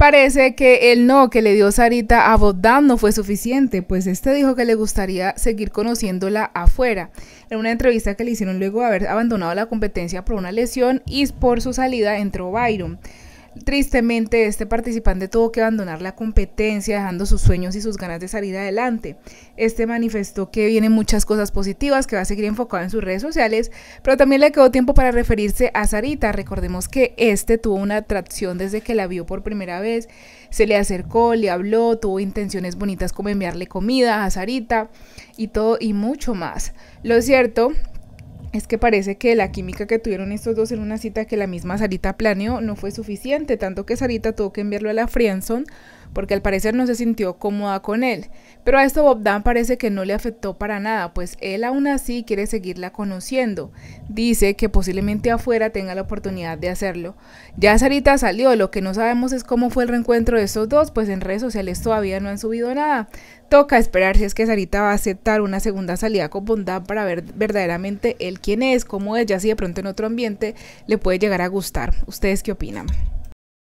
Parece que el no que le dio Sarita a Bogdan no fue suficiente, pues este dijo que le gustaría seguir conociéndola afuera. En una entrevista que le hicieron luego de haber abandonado la competencia por una lesión y por su salida entró Byron. Tristemente, este participante tuvo que abandonar la competencia dejando sus sueños y sus ganas de salir adelante. Este manifestó que vienen muchas cosas positivas, que va a seguir enfocado en sus redes sociales, pero también le quedó tiempo para referirse a Sarita. Recordemos que este tuvo una atracción desde que la vio por primera vez, se le acercó, le habló, tuvo intenciones bonitas como enviarle comida a Sarita y todo y mucho más. Lo cierto es que parece que la química que tuvieron estos dos en una cita que la misma Sarita planeó no fue suficiente, tanto que Sarita tuvo que enviarlo a la Frienson porque al parecer no se sintió cómoda con él. Pero a esto Bob Dan parece que no le afectó para nada, pues él aún así quiere seguirla conociendo. Dice que posiblemente afuera tenga la oportunidad de hacerlo. Ya Sarita salió, lo que no sabemos es cómo fue el reencuentro de estos dos, pues en redes sociales todavía no han subido nada. Toca esperar si es que Sarita va a aceptar una segunda salida con bondad para ver verdaderamente él quién es, cómo es ella, si de pronto en otro ambiente le puede llegar a gustar. ¿Ustedes qué opinan?